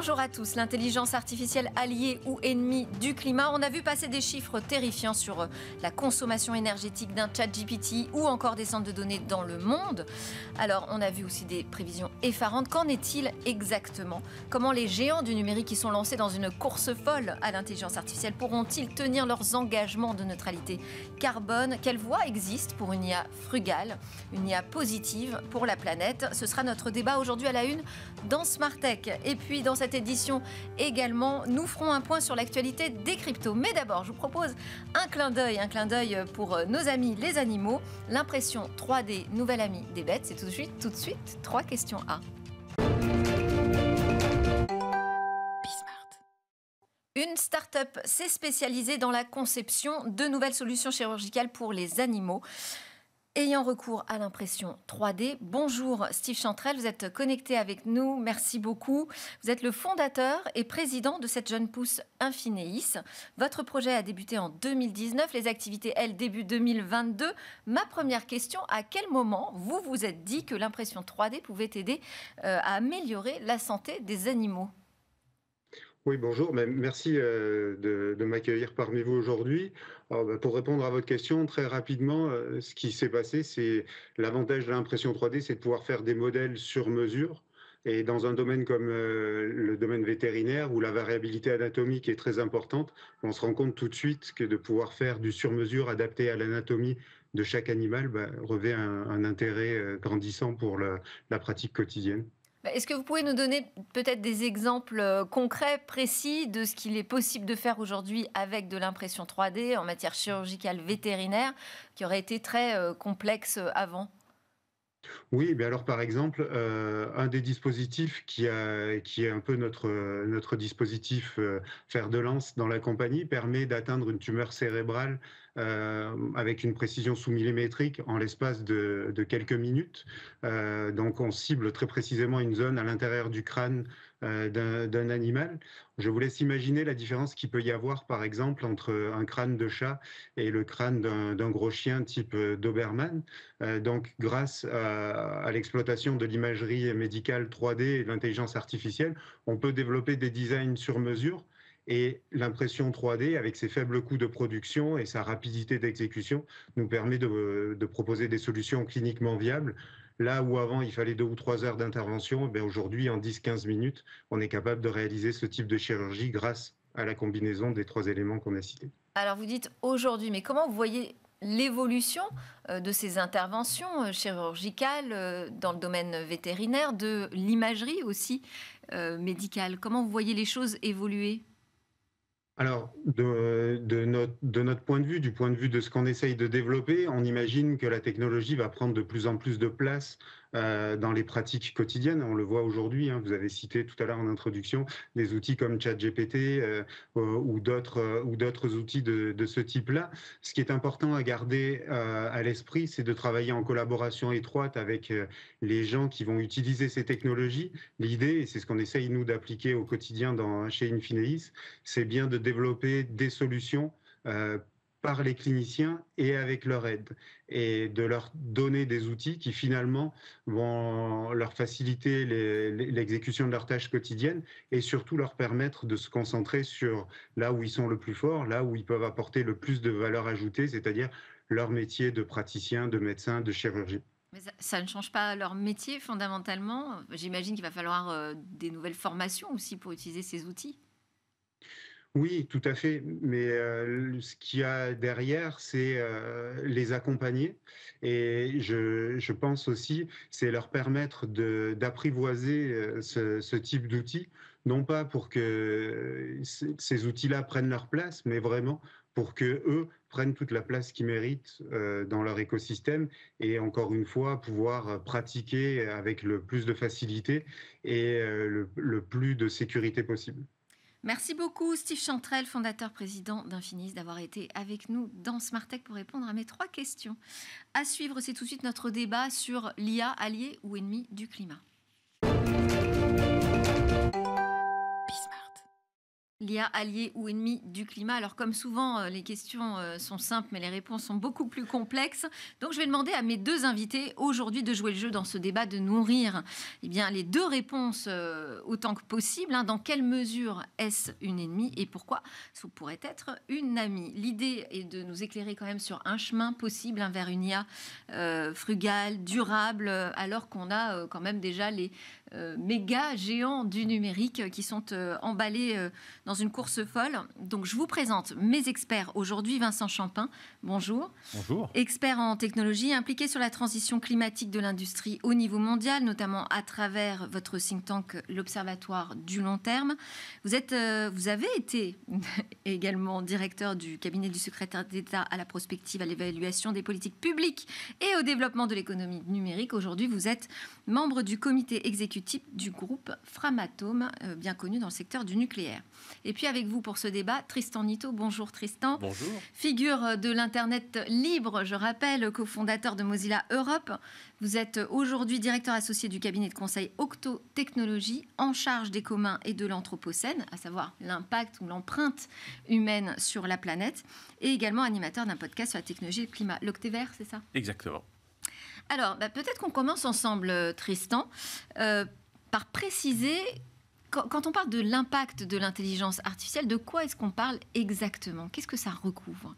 Bonjour à tous. L'intelligence artificielle alliée ou ennemie du climat. On a vu passer des chiffres terrifiants sur euh, la consommation énergétique d'un chat GPT ou encore des centres de données dans le monde. Alors, on a vu aussi des prévisions effarantes. Qu'en est-il exactement Comment les géants du numérique qui sont lancés dans une course folle à l'intelligence artificielle pourront-ils tenir leurs engagements de neutralité carbone Quelle voie existe pour une IA frugale, une IA positive pour la planète Ce sera notre débat aujourd'hui à la une dans Smart Tech. Et puis, dans cette cette édition également. Nous ferons un point sur l'actualité des cryptos. Mais d'abord, je vous propose un clin d'œil, un clin d'œil pour euh, nos amis les animaux. L'impression 3D, nouvelle amie des bêtes. C'est tout de suite, tout de suite, trois questions A. Une start-up s'est spécialisée dans la conception de nouvelles solutions chirurgicales pour les animaux ayant recours à l'impression 3D. Bonjour Steve Chantrel, vous êtes connecté avec nous, merci beaucoup. Vous êtes le fondateur et président de cette jeune pousse Infineis. Votre projet a débuté en 2019, les activités, elles, début 2022. Ma première question, à quel moment vous vous êtes dit que l'impression 3D pouvait aider euh, à améliorer la santé des animaux oui, bonjour. Ben, merci euh, de, m'accueillir parmi vous aujourd'hui. Ben, pour répondre à votre question, très rapidement, euh, ce qui s'est passé, c'est l'avantage de l'impression 3D, c'est de pouvoir faire des modèles sur mesure. Et dans un domaine comme euh, le domaine vétérinaire, où la variabilité anatomique est très importante, on se rend compte tout de suite que de pouvoir faire du sur-mesure adapté à l'anatomie de chaque animal bah, revêt un, intérêt grandissant pour la pratique quotidienne. Bah, est-ce que vous pouvez nous donner peut-être des exemples euh, concrets, précis de ce qu'il est possible de faire aujourd'hui avec de l'impression 3D en matière chirurgicale vétérinaire qui aurait été très euh, complexe euh, avant oui, mais alors par exemple, un des dispositifs qui, est un peu notre, dispositif faire fer de lance dans la compagnie permet d'atteindre une tumeur cérébrale euh, avec une précision sous millimétrique en l'espace de, quelques minutes. Euh, donc on cible très précisément une zone à l'intérieur du crâne euh, d'un animal. Je vous laisse imaginer la différence qu'il peut y avoir, par exemple, entre un crâne de chat et le crâne d'un gros chien type Doberman. donc grâce à, à l'exploitation de l'imagerie médicale 3D et de l'intelligence artificielle, on peut développer des designs sur mesure et l'impression 3D, avec ses faibles coûts de production et sa rapidité d'exécution, nous permet de, proposer des solutions cliniquement viables. Là où avant il fallait deux ou trois heures d'intervention, eh aujourd'hui en 10-15 minutes, on est capable de réaliser ce type de chirurgie grâce à la combinaison des trois éléments qu'on a cités. Alors vous dites aujourd'hui, mais comment vous voyez l'évolution euh, de ces interventions euh, chirurgicales euh, dans le domaine vétérinaire, de l'imagerie aussi médicale Comment vous voyez les choses évoluer alors, de, notre, notre, point de vue, du point de vue de ce qu'on essaye de développer, on imagine que la technologie va prendre de plus en plus de place euh, dans les pratiques quotidiennes. On le voit aujourd'hui. Hein, vous avez cité tout à l'heure en introduction des outils comme ChatGPT euh, euh, ou d'autres outils de, ce type-là. Ce qui est important à garder à l'esprit, c'est de travailler en collaboration étroite avec les gens qui vont utiliser ces technologies. L'idée, et c'est ce qu'on essaye nous d'appliquer au quotidien dans, chez Infineis, c'est bien de développer des solutions euh, par les cliniciens et avec leur aide, et de leur donner des outils qui finalement vont leur faciliter l'exécution de leurs tâches quotidiennes et surtout leur permettre de se concentrer sur là où ils sont le plus forts, là où ils peuvent apporter le plus de valeur ajoutée, c'est-à-dire leur métier de praticien, de médecin, de chirurgien. Mais ça, ne change pas leur métier fondamentalement. J'imagine qu'il va falloir euh, des nouvelles formations aussi pour utiliser ces outils. Oui, tout à fait. Mais ce qu'il y a derrière, c'est les accompagner. Et je, pense aussi, c'est leur permettre d'apprivoiser ce, type d'outils, non pas pour que ces outils-là prennent leur place, mais vraiment pour qu'eux prennent toute la place qu'ils méritent dans leur écosystème et encore une fois pouvoir pratiquer avec le plus de facilité et le plus de sécurité possible. Merci beaucoup Steve Chantrel, fondateur président d'Infinis, d'avoir été avec nous dans Smartech pour répondre à mes trois questions. À suivre, c'est tout de suite notre débat sur l'IA allié ou ennemi du climat l'IA allié ou ennemi du climat. Alors comme souvent, euh, les questions euh, sont simples, mais les réponses sont beaucoup plus complexes. Donc je vais demander à mes deux invités aujourd'hui de jouer le jeu dans ce débat, de nourrir eh bien, les deux réponses euh, autant que possible. Hein. Dans quelle mesure est-ce une ennemie et pourquoi ça pourrait être une amie L'idée est de nous éclairer quand même sur un chemin possible hein, vers une IA frugale, durable, alors qu'on a quand même déjà les euh, méga géants du numérique euh, qui sont euh, emballés dans une course folle. Donc je vous présente mes experts aujourd'hui. Vincent Champin, bonjour. Bonjour. Expert en technologie, impliqué sur la transition climatique de l'industrie au niveau mondial, notamment à travers votre think tank, l'Observatoire du long terme. Vous, êtes, vous avez été également directeur du cabinet du secrétaire d'État à la prospective, à l'évaluation des politiques publiques et au développement de l'économie numérique. Aujourd'hui, vous êtes membre du comité exécutif type du groupe Framatome, euh, bien connu dans le secteur du nucléaire. Et puis avec vous pour ce débat, Tristan Nito. Bonjour Tristan. Bonjour. Figure de l'Internet libre, je rappelle, cofondateur de Mozilla Europe. Vous êtes aujourd'hui directeur associé du cabinet de conseil Octo technologie en charge des communs et de l'anthropocène, à savoir l'impact ou l'empreinte humaine sur la planète, et également animateur d'un podcast sur la technologie et le climat. L'Octet Vert, c'est ça Exactement. Alors, bah, peut-être qu'on commence ensemble, euh, Tristan, euh, par préciser, quand, on parle de l'impact de l'intelligence artificielle, de quoi est-ce qu'on parle exactement Qu'est-ce que ça recouvre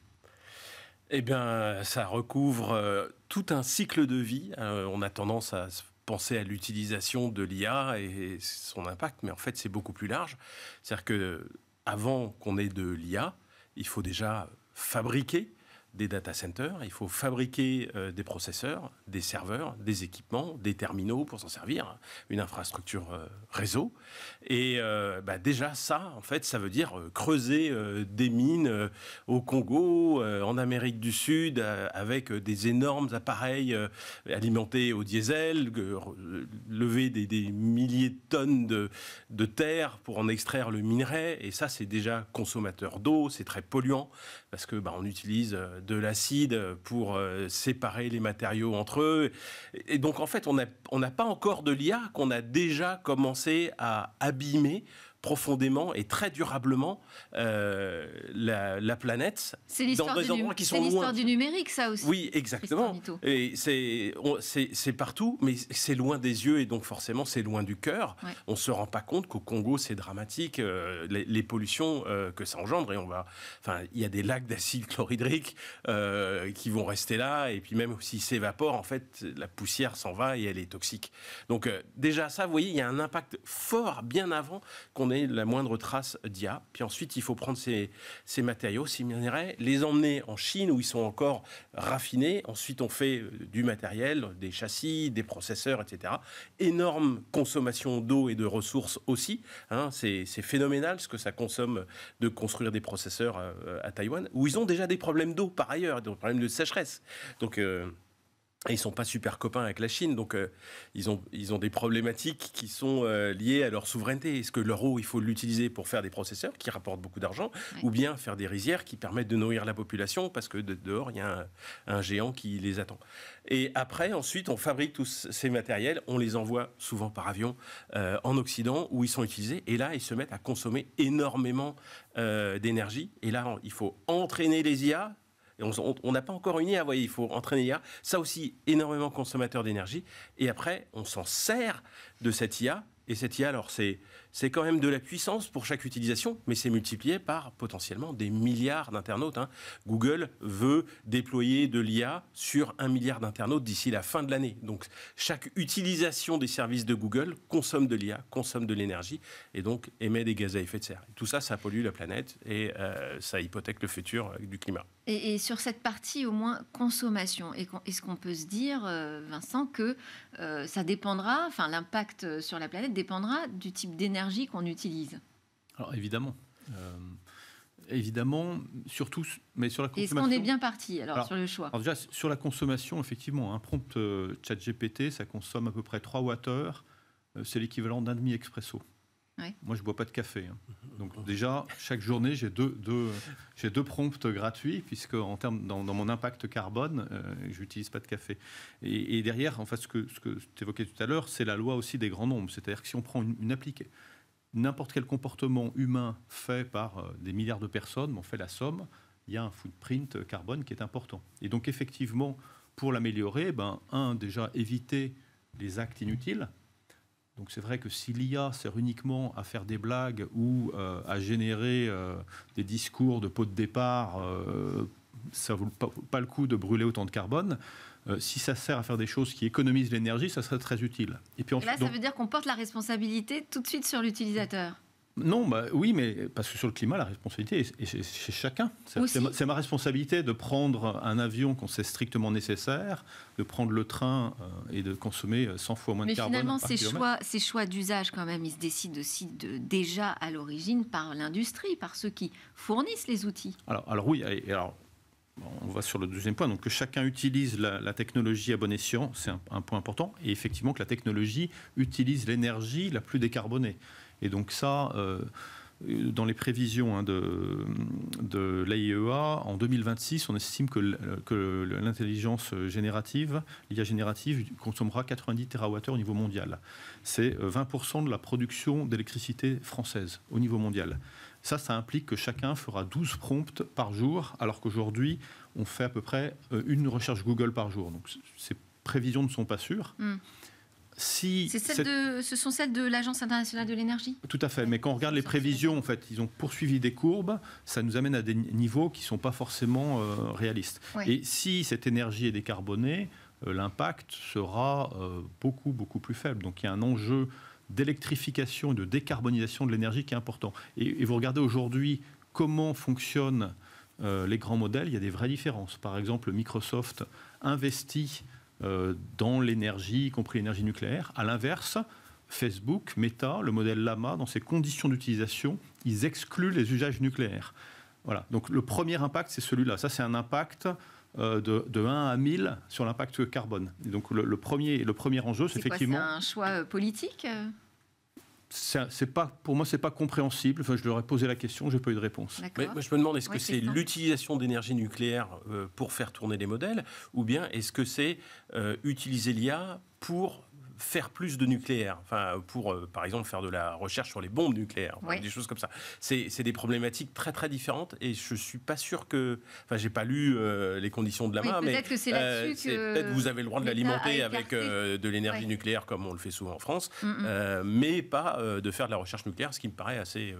eh bien, ça recouvre euh, tout un cycle de vie. on a tendance à penser à l'utilisation de l'IA et, son impact, mais en fait, c'est beaucoup plus large. C'est-à-dire que avant qu'on ait de l'IA, il faut déjà fabriquer des data centers, il faut fabriquer euh, des processeurs, des serveurs, des équipements, des terminaux pour s'en servir, une infrastructure euh, réseau. Et euh, bah, déjà ça, en fait, ça veut dire creuser des mines au Congo, en Amérique du Sud, avec des énormes appareils alimentés au diesel, lever des, milliers de tonnes de, de terre pour en extraire le minerai. Et ça, c'est déjà consommateur d'eau, c'est très polluant, parce que bah, on utilise euh, de l'acide pour euh, séparer les matériaux entre eux. Et donc en fait, on n'a pas encore de l'IA qu'on a déjà commencé à abîmer profondément et très durablement euh, la, planète dans des endroits qui sont loin. C'est l'histoire du numérique, ça aussi. Oui, exactement. Et c'est partout, mais c'est loin des yeux et donc forcément c'est loin du cœur. On se rend pas compte qu'au Congo c'est dramatique, euh, les, pollutions euh, que ça engendre et on va, enfin, il y a des lacs d'acide chlorhydrique qui vont rester là et puis même s'ils s'évapore, en fait, la poussière s'en va et elle est toxique. Donc déjà ça, vous voyez, il y a un impact fort bien avant qu'on la moindre trace d'IA. Puis ensuite, il faut prendre ces, ces matériaux, ces minerais, les emmener en Chine où ils sont encore raffinés. Ensuite, on fait euh, du matériel, des châssis, des processeurs, etc. Énorme consommation d'eau et de ressources aussi. Hein. c'est phénoménal ce que ça consomme de construire des processeurs euh, à, Taïwan, où ils ont déjà des problèmes d'eau par ailleurs, des problèmes de sécheresse. Donc, euh, et ils sont pas super copains avec la Chine, donc euh, ils, ont, ils ont des problématiques qui sont euh, liées à leur souveraineté. Est-ce que l'euro, il faut l'utiliser pour faire des processeurs qui rapportent beaucoup d'argent, ou bien faire des rizières qui permettent de nourrir la population parce que de, dehors, il y a un, géant qui les attend. Et après, ensuite, on fabrique tous ces matériels, on les envoie souvent par avion euh, en Occident, où ils sont utilisés, et là, ils se mettent à consommer énormément d'énergie. Et là, il faut entraîner les IA, on n'a pas encore une IA, voyez, il faut entraîner l'IA. Ça aussi, énormément consommateur d'énergie. Et après, on s'en sert de cette IA. Et cette IA, alors c'est c'est quand même de la puissance pour chaque utilisation, mais c'est multiplié par potentiellement des milliards d'internautes. Hein. Google veut déployer de l'IA sur un milliard d'internautes d'ici la fin de l'année. Donc chaque utilisation des services de Google consomme de l'IA, consomme de l'énergie et donc émet des gaz à effet de serre. tout ça, ça pollue la planète et euh, ça hypothèque le futur euh, du climat. Et, sur cette partie au moins consommation, est-ce qu'on peut se dire, euh, Vincent, que ça dépendra, enfin l'impact sur la planète dépendra du type d'énergie qu'on utilise Alors évidemment. Euh, évidemment, surtout, mais sur la consommation. Est-ce qu'on est bien parti alors, sur le choix alors Déjà, sur la consommation, effectivement, un prompt euh, chat GPT, ça consomme à peu près 3 heures euh, C'est l'équivalent d'un demi-expresso. Moi, je bois pas de café. Hein. Mhm. Donc déjà, chaque journée, j'ai deux, deux, j'ai deux prompts gratuits, puisque en termes, dans, mon impact carbone, j'utilise pas de café. Et, derrière, en fait, ce que, ce que tu évoquais tout à l'heure, c'est la loi aussi des grands nombres. C'est-à-dire que si on prend une, appliquée n'importe quel comportement humain fait par euh, des milliards de personnes, on fait la somme, il y a un footprint euh, carbone qui est important. Et donc effectivement, pour l'améliorer, eh ben, un, déjà éviter les actes inutiles. Donc c'est vrai que si l'IA sert uniquement à faire des blagues ou euh, à générer des discours de pot de départ ça ne vaut pas, le coup de brûler autant de carbone. Euh, si ça sert à faire des choses qui économisent l'énergie, ça serait très utile. Et, puis là, ça veut dire qu'on porte la responsabilité tout de suite sur l'utilisateur. Non, bah, oui, mais parce que sur le climat, la responsabilité est, chez, chacun. C'est ma, responsabilité de prendre un avion quand c'est strictement nécessaire, de prendre le train euh, et de consommer 100 euh, fois moins de carbone. Mais finalement, ces, choix, ces choix, d'usage, quand même, ils se décident aussi de, déjà à l'origine par l'industrie, par ceux qui fournissent les outils. Alors, alors oui, alors, on va sur le deuxième point, donc que chacun utilise la, technologie à bon escient, c'est un, point important, et effectivement que la technologie utilise l'énergie la plus décarbonée. Et donc ça, euh, dans les prévisions hein, de, de l'AIEA, en 2026, on estime que, que l'intelligence générative, l'IA générative, consommera 90 TWh au niveau mondial. C'est 20% euh, de la production d'électricité française au niveau mondial. Ça, ça implique que chacun fera 12 prompts par jour, alors qu'aujourd'hui, on fait à peu près euh, une recherche Google par jour. Donc ces prévisions ne sont pas sûres. Hmm. Si ce sont celles de l'Agence internationale de l'énergie Tout à fait, mais quand on regarde les prévisions, en fait, ils ont poursuivi des courbes, ça nous amène à des niveaux qui ne sont pas forcément euh, réalistes. Et si cette énergie est décarbonée, euh, l'impact sera beaucoup, beaucoup plus faible. Donc il y a un enjeu d'électrification, et de décarbonisation de l'énergie qui est important. Et, vous regardez aujourd'hui comment fonctionnent euh, les grands modèles, il y a des vraies différences. Par exemple, Microsoft investit euh, dans l'énergie, y compris l'énergie nucléaire. À l'inverse, Facebook, Meta, le modèle Lama, dans ses conditions d'utilisation, ils excluent les usages nucléaires. Voilà. Donc le premier impact, c'est celui-là. Ça, c'est un impact euh, de, de, 1 à 1000 sur l'impact carbone. Et donc le, premier, le premier enjeu, c'est effectivement... Euh, euh c'est un choix politique c'est pas, pour moi, c'est pas compréhensible. Enfin, je leur ai posé la question, j'ai pas eu de réponse. Mais je me demande, est-ce que c'est l'utilisation d'énergie nucléaire pour faire tourner les modèles, ou bien est-ce que c'est utiliser l'IA pour faire plus de nucléaire, enfin, pour, euh, par exemple, faire de la recherche sur les bombes nucléaires, des choses comme ça. C'est des problématiques très, très différentes et je suis pas sûr que. Enfin, j'ai pas lu euh, les conditions de la main, mais. Peut-être que c'est euh, là-dessus que. Peut-être vous avez le droit de l'alimenter avec de l'énergie nucléaire, comme on le fait souvent en France, mm, mm. mais pas de faire de la recherche nucléaire, ce qui me paraît assez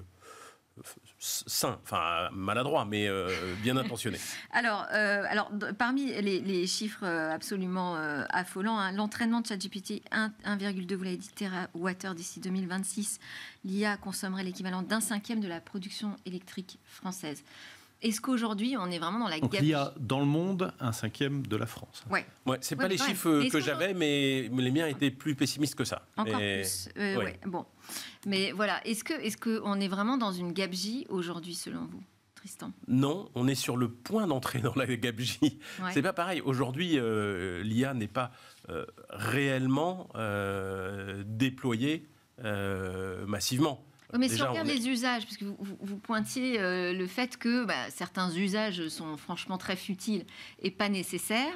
sain, enfin maladroit, mais euh, bien intentionné. alors, euh, alors parmi les, chiffres euh, absolument affolants, hein, l'entraînement de ChatGPT 1,2 vous l'avez dit Water d'ici 2026, l'IA consommerait l'équivalent d'un cinquième de la production électrique française. Est-ce qu'aujourd'hui, on est vraiment dans la guerre Il y a dans le monde un cinquième de la France. Ouais. Ouais, c'est pas les chiffres que j'avais, mais les miens étaient plus pessimistes que ça. Encore plus. Euh, bon. Mais voilà, est-ce que est-ce qu'on est vraiment dans une gabegie aujourd'hui, selon vous Tristan. Non, on est sur le point d'entrer dans la gabegie. C'est pas pareil. Aujourd'hui, euh, l'IA n'est pas euh, réellement déployée massivement mais sur les usages, parce que vous, pointiez euh, le fait que bah, certains usages sont franchement très futiles et pas nécessaires,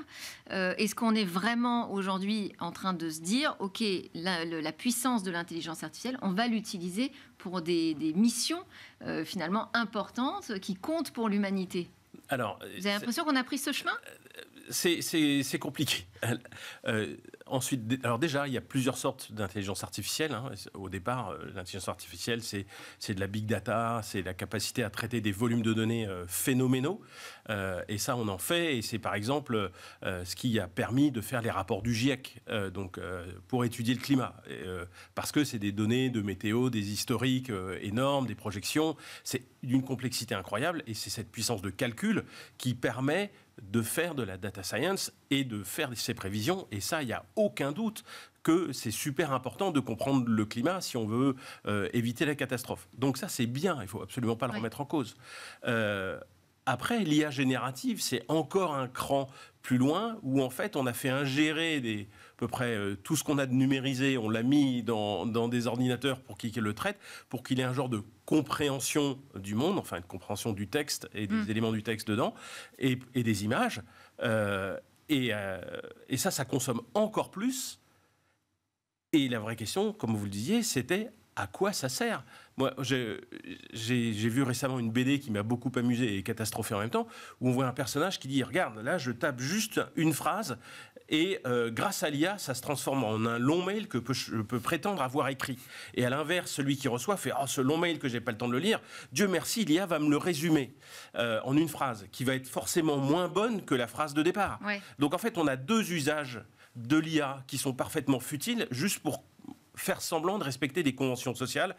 euh, est-ce qu'on est vraiment aujourd'hui en train de se dire, OK, la, puissance de l'intelligence artificielle, on va l'utiliser pour des, missions euh, finalement importantes qui comptent pour l'humanité alors, vous avez l'impression qu'on a pris ce chemin C'est compliqué. Ensuite, alors déjà, il y a plusieurs sortes d'intelligence artificielle. Hein. Au départ, euh, l'intelligence artificielle, c'est, de la big data, c'est la capacité à traiter des volumes de données euh, phénoménaux. Euh, et ça, on en fait. Et c'est par exemple ce qui a permis de faire les rapports du GIEC, donc pour étudier le climat, parce que c'est des données de météo, des historiques énormes, des projections. C'est d'une complexité incroyable. Et c'est cette puissance de calcul qui permet de faire de la data science et de faire ses prévisions. Et ça, il n'y a aucun doute que c'est super important de comprendre le climat si on veut euh, éviter la catastrophe. Donc ça, c'est bien, il faut absolument pas le remettre en cause. Euh, après, l'IA générative, c'est encore un cran plus loin où en fait on a fait ingérer à peu près euh, tout ce qu'on a de numérisé, on l'a mis dans, des ordinateurs pour qu'il le traite, pour qu'il ait un genre de compréhension du monde, enfin une compréhension du texte et des mm. éléments du texte dedans, et, des images. Euh, euh, et, ça, ça consomme encore plus. Et la vraie question, comme vous le disiez, c'était à quoi ça sert moi, j'ai vu récemment une BD qui m'a beaucoup amusé et catastrophé en même temps, où on voit un personnage qui dit Regarde, là, je tape juste une phrase, et euh, grâce à l'IA, ça se transforme en un long mail que je peux prétendre avoir écrit. Et à l'inverse, celui qui reçoit fait oh, ce long mail que j'ai pas le temps de le lire, Dieu merci, l'IA va me le résumer euh, en une phrase qui va être forcément moins bonne que la phrase de départ. Donc en fait, on a deux usages de l'IA qui sont parfaitement futiles juste pour faire semblant de respecter des conventions sociales.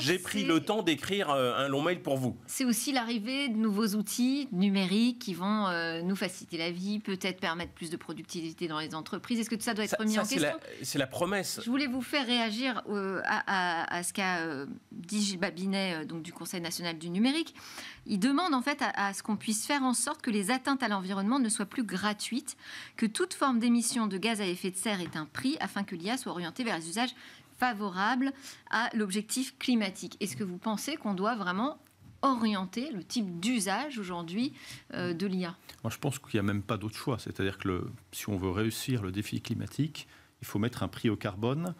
J'ai pris le temps d'écrire euh, un long mail pour vous. C'est aussi l'arrivée de nouveaux outils numériques qui vont euh, nous faciliter la vie, peut-être permettre plus de productivité dans les entreprises. Est-ce que tout ça doit être remis en question C'est la promesse. Je voulais vous faire réagir euh, à, ce qu'a dit Gilles Babinet donc, du Conseil national du numérique. Il demande en fait à, ce qu'on puisse faire en sorte que les atteintes à l'environnement ne soient plus gratuites, que toute forme d'émission de gaz à effet de serre ait un prix, afin que l'IA soit orientée vers les usages favorables à l'objectif climatique. Est-ce que vous pensez qu'on doit vraiment orienter le type d'usage aujourd'hui euh, de l'IA je pense qu'il n'y a même pas d'autre choix. C'est-à-dire que si on veut réussir le défi climatique, il faut mettre un prix au carbone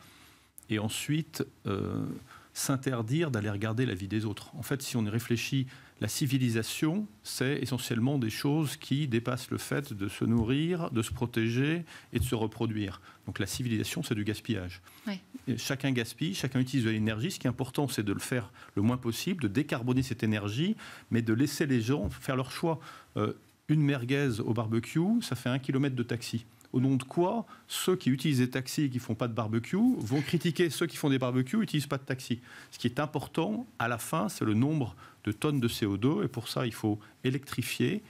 et ensuite euh, s'interdire d'aller regarder la vie des autres. En fait, si on y réfléchit, la civilisation, c'est essentiellement des choses qui dépassent le fait de se nourrir, de se protéger et de se reproduire. Donc la civilisation, c'est du gaspillage. Chacun gaspille, chacun utilise de l'énergie. Ce qui est important, c'est de le faire le moins possible, de décarboner cette énergie, mais de laisser les gens faire leur choix. Euh, une merguez au barbecue, ça fait un kilomètre de taxi au nom de quoi ceux qui utilisent des taxis et qui ne font pas de barbecue vont critiquer ceux qui font des barbecues et n'utilisent pas de taxi. Ce qui est important, à la fin, c'est le nombre de tonnes de CO2, et pour ça, il faut électrifier,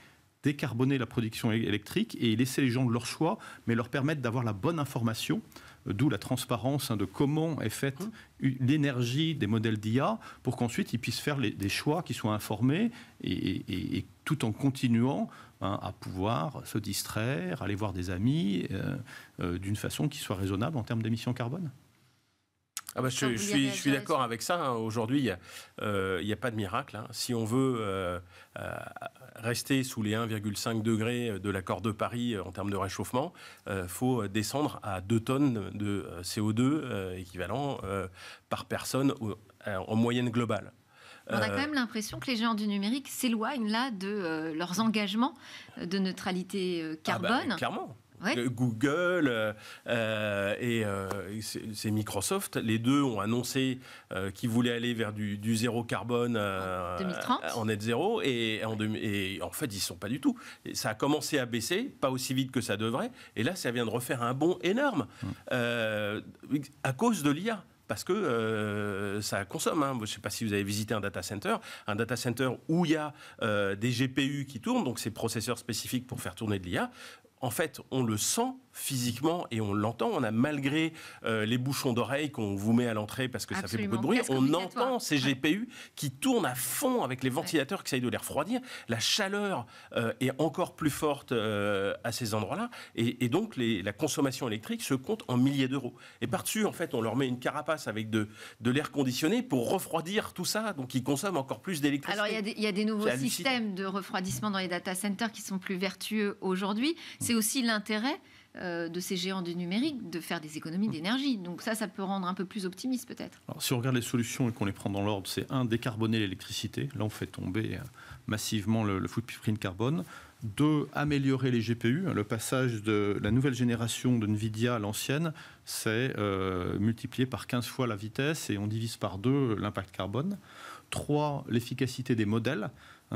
décarboner la production électrique et laisser les gens de leur choix, mais leur permettre d'avoir la bonne information d'où la transparence hein, de comment est faite hum. l'énergie des modèles d'IA pour qu'ensuite ils puissent faire des choix qui soient informés et, tout en continuant hein, à pouvoir se distraire, aller voir des amis euh, euh, d'une façon qui soit raisonnable en termes d'émissions carbone. Ah bah, je, suis, d'accord avec ça. Hein. Aujourd'hui, euh, il n'y a, pas de miracle. Hein. Si on veut euh, euh, rester sous les 1,5 degrés de l'accord de Paris en termes de réchauffement, il faut descendre à 2 tonnes de CO2 équivalent par personne en moyenne globale. On a quand même l'impression que les géants du numérique s'éloignent là de leurs engagements de neutralité ah bah, carbone. clairement. Euh, Google euh, et, euh, c'est Microsoft, les deux ont annoncé qu'ils voulaient aller vers du, zéro carbone en net zéro, et en, fait ils sont pas du tout. ça a commencé à baisser, pas aussi vite que ça devrait, et là ça vient de refaire un bond énorme hum. à cause de l'IA parce que ça consomme. Hein. Je ne sais pas si vous avez visité un data center, un data center où il y a des GPU qui tournent, donc ces processeurs spécifiques pour faire tourner de l'IA en fait, on le sent physiquement, et on l'entend, on a malgré euh, les bouchons d'oreilles qu'on vous met à l'entrée parce que ça fait beaucoup de bruit, on entend ces GPU qui tournent à fond avec les ventilateurs qui essayent de les refroidir. La chaleur euh, est encore plus forte euh, à ces endroits-là, et, donc la consommation électrique se compte en milliers d'euros. Et par-dessus, en fait, on leur met une carapace avec de, l'air conditionné pour refroidir tout ça, donc ils consomment encore plus d'électricité. Alors il y, y, a des nouveaux systèmes de refroidissement dans les data centers qui sont plus vertueux aujourd'hui. C'est aussi l'intérêt euh, de ces géants du numérique de faire des économies mm. d'énergie. Donc ça, ça peut rendre un peu plus optimiste peut-être. si on regarde les solutions et qu'on les prend dans l'ordre, c'est un, décarboner l'électricité. Là, on fait tomber euh, massivement le, footprint carbone. Deux, améliorer les GPU. Le passage de la nouvelle génération de NVIDIA à l'ancienne, c'est euh, multiplier par 15 fois la vitesse et on divise par deux l'impact carbone. Trois, l'efficacité des modèles.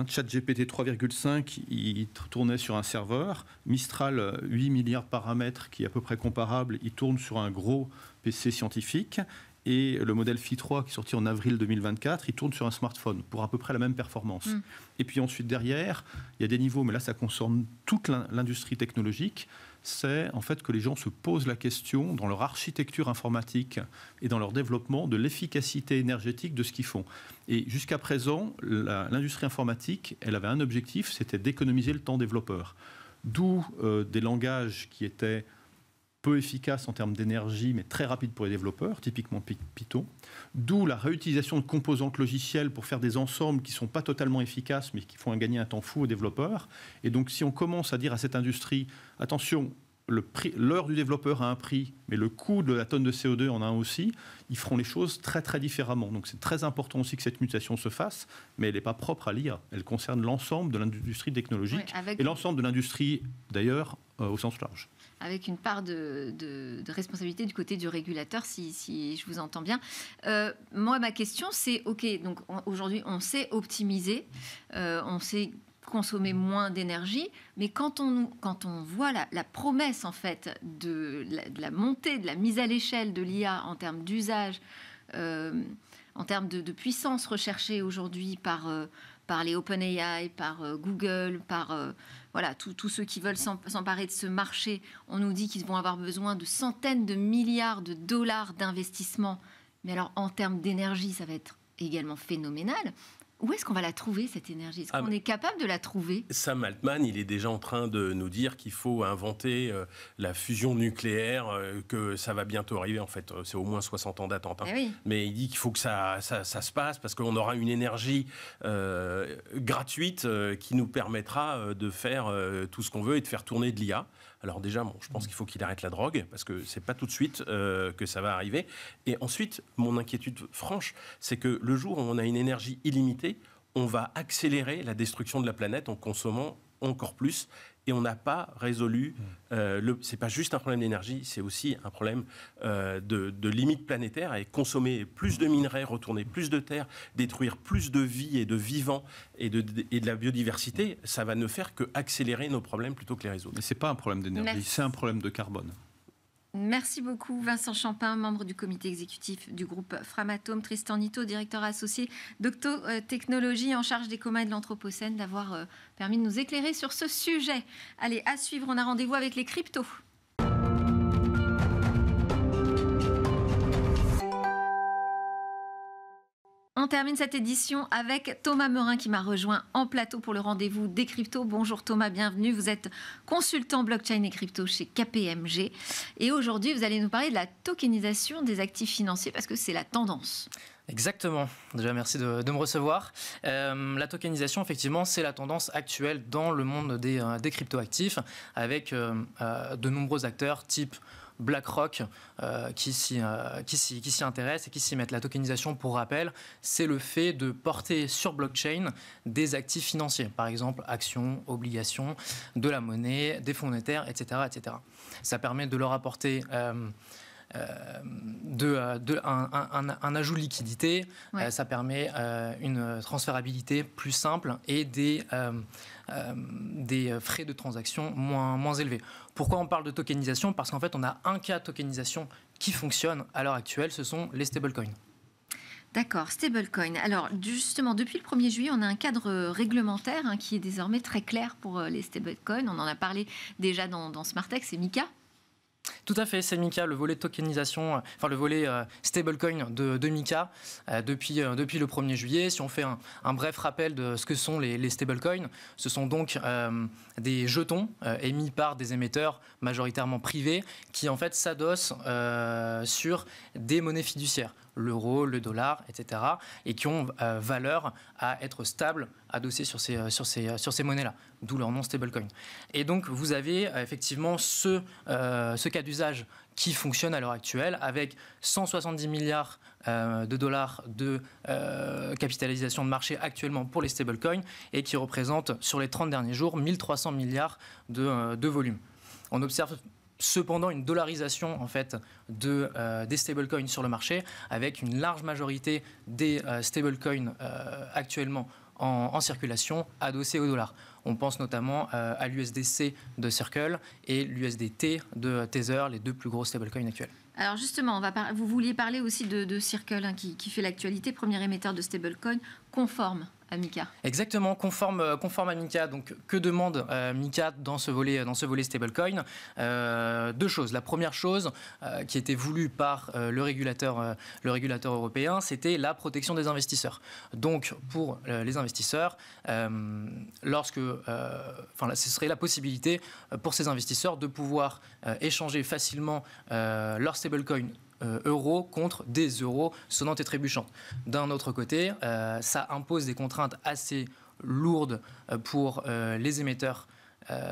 Chat hein, ChatGPT 3,5, il tournait sur un serveur. Mistral, 8 euh, milliards de paramètres, qui est à peu près comparable, il tourne sur un gros PC scientifique. Et le modèle Phi 3, qui est sorti en avril 2024, il tourne sur un smartphone pour à peu près la même performance. Mm. Et puis ensuite, derrière, il y a des niveaux, mais là, ça concerne toute l'industrie technologique c'est en fait que les gens se posent la question dans leur architecture informatique et dans leur développement de l'efficacité énergétique de ce qu'ils font. Et jusqu'à présent, l'industrie informatique, elle avait un objectif, c'était d'économiser le temps développeur. D'où euh, des langages qui étaient peu efficace en termes d'énergie, mais très rapide pour les développeurs, typiquement Python. D'où la réutilisation de composantes logicielles pour faire des ensembles qui ne sont pas totalement efficaces, mais qui font gagner un temps fou aux développeurs. Et donc, si on commence à dire à cette industrie, attention, l'heure du développeur a un prix, mais le coût de la tonne de CO2 en a un aussi, ils feront les choses très très différemment. Donc c'est très important aussi que cette mutation se fasse, mais elle n'est pas propre à l'IA. Elle concerne l'ensemble de l'industrie technologique et l'ensemble de l'industrie d'ailleurs euh, au sens large avec une part de, responsabilité du côté du régulateur, si, je vous entends bien. Euh, moi, ma question, c'est, OK, donc aujourd'hui, on sait optimiser, euh, on sait consommer moins d'énergie, mais quand on, quand on voit la, promesse, en fait, de la, montée, de la mise à l'échelle de l'IA en termes d'usage, euh, en termes de, puissance recherchée aujourd'hui par, par les OpenAI, par euh, Google, par euh, voilà tous ceux qui veulent s'emparer de ce marché. On nous dit qu'ils vont avoir besoin de centaines de milliards de dollars d'investissement. Mais alors en termes d'énergie, ça va être également phénoménal. Où est-ce qu'on va la trouver, cette énergie Est-ce ah, qu'on est capable de la trouver Sam Altman, il est déjà en train de nous dire qu'il faut inventer euh, la fusion nucléaire, euh, que ça va bientôt arriver, en fait, euh, c'est au moins 60 ans d'attente. Hein. Eh mais il dit qu'il faut que ça, se passe, parce qu'on aura une énergie gratuite qui nous permettra de faire tout ce qu'on veut et de faire tourner de l'IA. Alors déjà, bon, je pense qu'il faut qu'il arrête la drogue, parce que c'est pas tout de suite que ça va arriver. Et ensuite, mon inquiétude franche, c'est que le jour où on a une énergie illimitée, on va accélérer la destruction de la planète en consommant encore plus. Et on n'a pas résolu. Mm. Euh, c'est pas juste un problème d'énergie, c'est aussi un problème euh, de, de limite planétaire. Et consommer plus de minerais, retourner plus de terre, détruire plus de vie et de vivants et de, la biodiversité, ça va ne faire que accélérer nos problèmes plutôt que les résoudre. Mais c'est pas un problème d'énergie, c'est un problème de carbone. Merci beaucoup Vincent Champin, membre du comité exécutif du groupe Framatome, Tristan Nito, directeur associé d'Octotechnologie euh, en charge des communs et de l'Anthropocène, d'avoir euh, permis de nous éclairer sur ce sujet. Allez, à suivre, on a rendez-vous avec les cryptos. on termine cette édition avec Thomas Meurin qui m'a rejoint en plateau pour le rendez-vous des cryptos. Bonjour Thomas, bienvenue. Vous êtes consultant blockchain et crypto chez KPMG. Et aujourd'hui, vous allez nous parler de la tokenisation des actifs financiers parce que c'est la tendance. Exactement. Déjà, merci de, me recevoir. Euh, la tokenisation, effectivement, c'est la tendance actuelle dans le monde des, euh, cryptoactifs avec euh, euh, de nombreux acteurs type BlackRock euh, euh, qui s'y intéresse et qui s'y mettent. La tokenisation, pour rappel, c'est le fait de porter sur blockchain des actifs financiers, par exemple actions, obligations, de la monnaie, des fonds monétaires, etc. etc. Ça permet de leur apporter... Euh, euh, de, euh, de un, ajout de liquidité. Euh, ça permet une transférabilité plus simple et des, des frais de transaction moins, moins élevés. Pourquoi on parle de tokenisation Parce qu'en fait, on a un cas de tokenisation qui fonctionne à l'heure actuelle, ce sont les stablecoins. D'accord, stablecoin. Alors justement, depuis le 1er juillet, on a un cadre réglementaire hein, qui est désormais très clair pour les les stablecoins. On en a parlé déjà dans, dans Smartex et Mika tout à fait, c'est Mika, le volet tokenisation, euh, enfin le volet euh, stablecoin de, Mika euh, depuis, le 1er juillet. Si on fait un, bref rappel de ce que sont les, stablecoins, ce sont donc des jetons émis par des émetteurs majoritairement privés qui en fait s'adossent sur des monnaies fiduciaires l'euro, le dollar, etc., et qui ont euh, valeur à être stable adossé sur ces, euh, sur ces, euh, sur ces monnaies-là, d'où leur nom stablecoin. Et donc, vous avez effectivement ce, ce cas d'usage qui fonctionne à l'heure actuelle avec 170 milliards de dollars de capitalisation de marché actuellement pour les stablecoins et qui représente sur les 30 derniers jours 1300 milliards de, de volume. On observe cependant une dollarisation en fait de, euh, des stablecoins sur le marché, avec une large majorité des euh, stablecoins euh, actuellement en, circulation adossés au dollar. On pense notamment à l'USDC de Circle et l'USDT de Tether, les deux plus gros stablecoins actuels. Alors justement, vous vouliez parler aussi de, Circle hein, qui, qui fait l'actualité, premier émetteur de stablecoin conforme. Exactement, conforme, euh, à Mika. Donc, que demande euh, Mika dans ce volet, euh, dans ce volet stablecoin Deux choses. La première chose qui était voulue par le, régulateur, le régulateur européen, c'était la protection des investisseurs. Donc, pour les investisseurs, lorsque, enfin, ce serait la possibilité pour ces investisseurs de pouvoir échanger facilement leur stablecoin euh, euros contre des euros sonnant et trébuchantes. D'un autre côté, euh, ça impose des contraintes assez lourdes euh, pour les émetteurs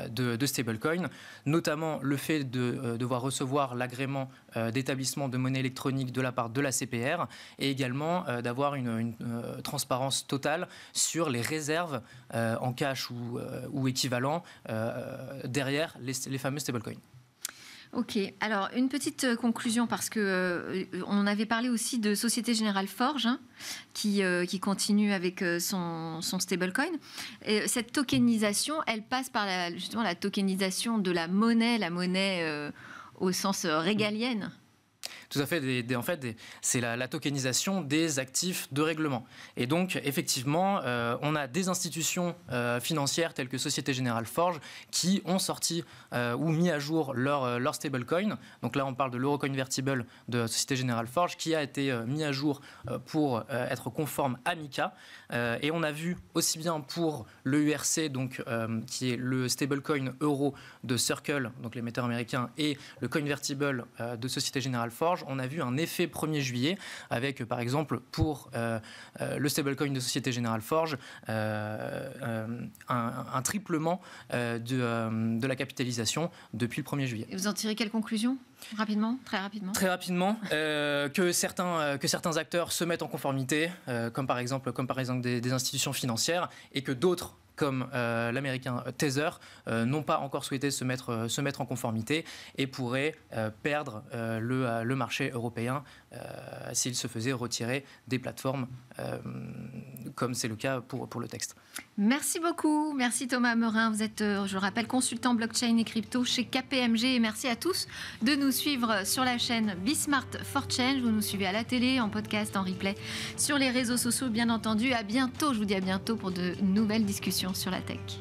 de, stablecoins, notamment le fait de devoir recevoir l'agrément d'établissement de monnaie électronique de la part de la CPR et également d'avoir une, transparence totale sur les réserves en cash ou, ou équivalent derrière les, les fameux stablecoins. Ok, alors une petite euh, conclusion parce que euh, on avait parlé aussi de Société Générale Forge hein, euh, qui, continue avec son, stablecoin. cette tokenisation, elle passe par justement la tokenisation de la monnaie, la monnaie au sens régalienne. Tout à fait. Des, en fait, c'est la, tokenisation des actifs de règlement. Et donc, effectivement, euh, on a des institutions euh, financières telles que Société Générale Forge qui ont sorti euh, ou mis à jour leur, leur stablecoin. Donc là, on parle de l'eurocoin vertible de Société Générale Forge qui a été mis à jour pour être conforme à MICA. et on a vu aussi bien pour le URC, qui est le stablecoin euro de Circle, donc l'émetteur américain, et le coin vertible de Société Générale Forge, on a vu un effet 1er juillet avec, par exemple, pour euh, euh, le stablecoin de Société Générale Forge, euh, un, triplement de, la capitalisation depuis le 1er juillet. Et vous en tirez quelle conclusion Rapidement, très rapidement. Très rapidement, que, certains, que certains acteurs se mettent en conformité, comme par exemple, comme par exemple des institutions financières, et que d'autres comme euh, l'américain Tether, euh, n'ont pas encore souhaité se mettre, euh, se mettre en conformité et pourraient perdre le, marché européen s'ils se faisaient retirer des plateformes, comme c'est le cas pour, pour le texte. Merci beaucoup. Merci Thomas Morin. Vous êtes, je rappelle, consultant blockchain et crypto chez KPMG. Et merci à tous de nous suivre sur la chaîne Bismart for Change. Vous nous suivez à la télé, en podcast, en replay, sur les réseaux sociaux, bien entendu. À bientôt. Je vous dis à bientôt pour de nouvelles discussions sur la tech.